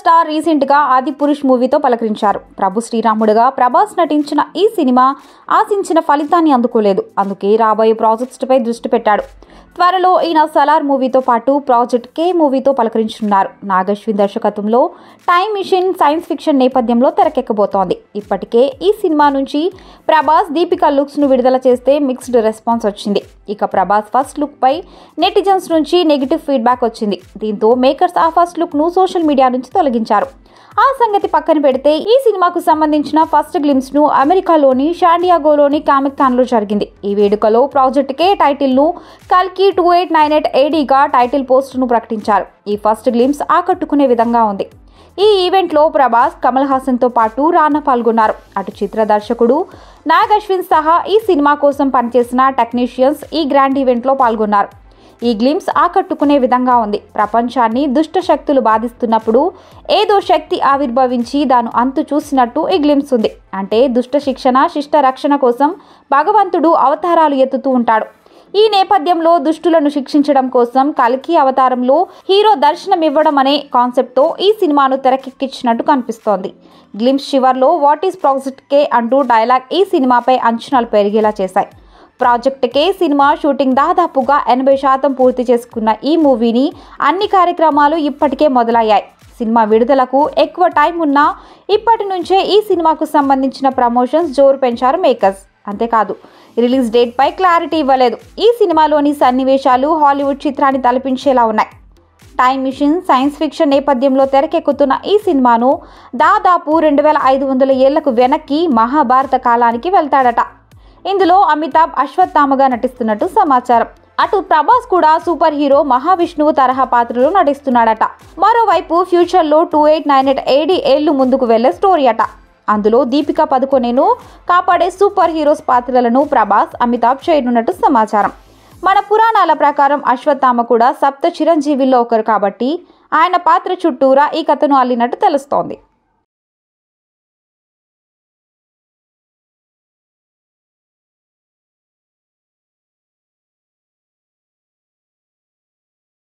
star రీసెంట్గా ఆది పురుష్ మూవీతో పలకరించారు ప్రభు శ్రీరాముడుగా ప్రభాస్ నటించిన ఈ సినిమా ఆశించిన ఫలితాన్ని అందుకోలేదు అందుకే రాబోయే ప్రాజెక్ట్స్పై దృష్టి పెట్టాడు త్వరలో ఈయన సలార్ మూవీతో పాటు ప్రాజెక్ట్ కే మూవీతో పలకరించనున్నారు నాగశ్విన్ దర్శకత్వంలో టైమ్ మిషన్ సైన్స్ ఫిక్షన్ నేపథ్యంలో తెరకెక్కబోతోంది ఇప్పటికే ఈ సినిమా నుంచి ప్రభాస్ దీపిక లుక్స్ను విడుదల చేస్తే మిక్స్డ్ రెస్పాన్స్ వచ్చింది ఇక ప్రభాస్ ఫస్ట్ లుక్పై నెటిజన్స్ నుంచి నెగిటివ్ ఫీడ్బ్యాక్ వచ్చింది దీంతో మేకర్స్ ఆ ఫస్ట్ లుక్ను సోషల్ మీడియా నుంచి తొలగించారు ఆ సంగతి పక్కన పెడితే ఈ సినిమాకు సంబంధించిన ఫస్ట్ గ్లిమ్స్ను అమెరికాలోని షాండియాగోలోని కామిక్ కాన్లో జరిగింది ఈ వేడుకలో ప్రాజెక్ట్కే టైటిల్ను కల్కి టూ ఎయిట్ నైన్ ఎయిట్ ఏడీగా టైటిల్ పోస్టును ప్రకటించారు ఈ ఫస్ట్ గ్లిమ్స్ ఆకట్టుకునే విధంగా ఉంది ఈ ఈవెంట్లో ప్రభాస్ కమల్ హాసన్తో పాటు రానా పాల్గొన్నారు అటు చిత్ర దర్శకుడు నాగ్ అశ్విన్ సహా ఈ సినిమా కోసం పనిచేసిన టెక్నీషియన్స్ ఈ గ్రాండ్ ఈవెంట్లో పాల్గొన్నారు ఈ గ్లిమ్స్ ఆకట్టుకునే విధంగా ఉంది ప్రపంచాన్ని దుష్ట శక్తులు బాధిస్తున్నప్పుడు ఏదో శక్తి ఆవిర్భవించి దాను అంతు చూసినట్టు ఈ గ్లిమ్స్ ఉంది అంటే దుష్ట శిక్షణ శిష్ట రక్షణ కోసం భగవంతుడు అవతారాలు ఎత్తుతూ ఉంటాడు ఈ నేపథ్యంలో దుష్టులను శిక్షించడం కోసం కల్కి అవతారంలో హీరో దర్శనమివ్వడం అనే కాన్సెప్ట్తో ఈ సినిమాను తెరకెక్కించినట్టు కనిపిస్తోంది గ్లిమ్స్ చివర్లో వాట్ ఈస్ ప్రాజెక్ట్ కే అంటూ డైలాగ్ ఈ సినిమాపై అంచనాలు పెరిగేలా చేశాయి ప్రాజెక్ట్ కే సినిమా షూటింగ్ దాదాపుగా ఎనభై శాతం పూర్తి చేసుకున్న ఈ మూవీని అన్ని కార్యక్రమాలు ఇప్పటికే మొదలయ్యాయి సినిమా విడుదలకు ఎక్కువ టైం ఉన్నా ఇప్పటి నుంచే ఈ సినిమాకు సంబంధించిన ప్రమోషన్స్ జోరు పెంచారు మేకర్స్ అంతేకాదు రిలీజ్ డేట్ పై క్లారిటీ ఇవ్వలేదు ఈ సినిమాలోని సన్నివేశాలు హాలీవుడ్ చిత్రాన్ని తలపించేలా ఉన్నాయి టైమ్ మిషన్ సైన్స్ ఫిక్షన్ నేపథ్యంలో తెరకెక్కుతున్న ఈ సినిమాను దాదాపు రెండు వేల ఐదు వందల ఏళ్లకు వెనక్కి మహాభారత కాలానికి వెళ్తాడట ఇందులో అమితాబ్ అశ్వత్థామగా నటిస్తున్నట్టు సమాచారం అటు ప్రభాస్ కూడా సూపర్ హీరో మహావిష్ణువు తరహా పాత్రలో నటిస్తున్నాడట మరోవైపు ఫ్యూచర్లో two eight nine eight AD ఏళ్ళు ముందుకు వెళ్లే స్టోరీ అట అందులో దీపికా పదుకొనేను కాపాడే సూపర్ హీరోస్ పాత్రలను ప్రభాస్ అమితాబ్ చేయనున్నట్టు సమాచారం మన పురాణాల ప్రకారం అశ్వత్థామ కూడా సప్త చిరంజీవిల్లో ఒకరు కాబట్టి ఆయన పాత్ర చుట్టూరా ఈ కథను అల్లినట్టు తెలుస్తోంది